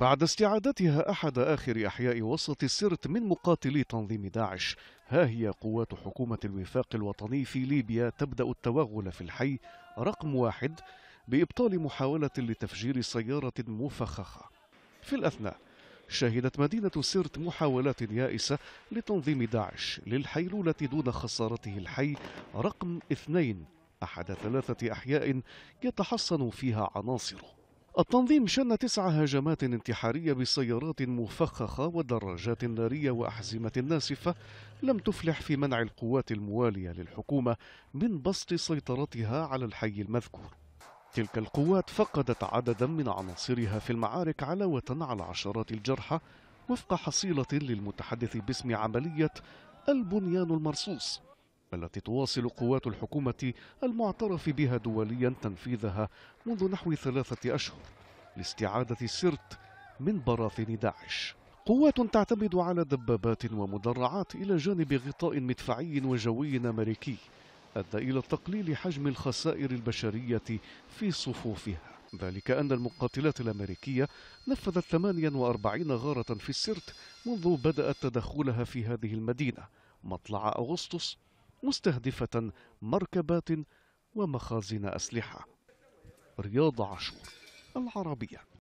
بعد استعادتها أحد آخر أحياء وسط السرت من مقاتلي تنظيم داعش ها هي قوات حكومة الوفاق الوطني في ليبيا تبدأ التوغل في الحي رقم واحد بإبطال محاولة لتفجير سيارة مفخخة في الأثناء شهدت مدينة سرت محاولات يائسة لتنظيم داعش للحيلولة دون خسارته الحي رقم اثنين أحد ثلاثة أحياء يتحصن فيها عناصره التنظيم شن تسع هجمات انتحارية بسيارات مفخخة ودراجات نارية وأحزمة ناسفة لم تفلح في منع القوات الموالية للحكومة من بسط سيطرتها على الحي المذكور تلك القوات فقدت عددا من عناصرها في المعارك علاوة على عشرات الجرحى وفق حصيلة للمتحدث باسم عملية البنيان المرصوص التي تواصل قوات الحكومة المعترف بها دوليا تنفيذها منذ نحو ثلاثة أشهر لاستعادة سرت من براثن داعش قوات تعتمد على دبابات ومدرعات إلى جانب غطاء مدفعي وجوي أمريكي أدى إلى تقليل حجم الخسائر البشرية في صفوفها ذلك أن المقاتلات الأمريكية نفذت 48 غارة في السرت منذ بدأت تدخلها في هذه المدينة مطلع أغسطس مستهدفة مركبات ومخازن أسلحة رياض عاشور العربية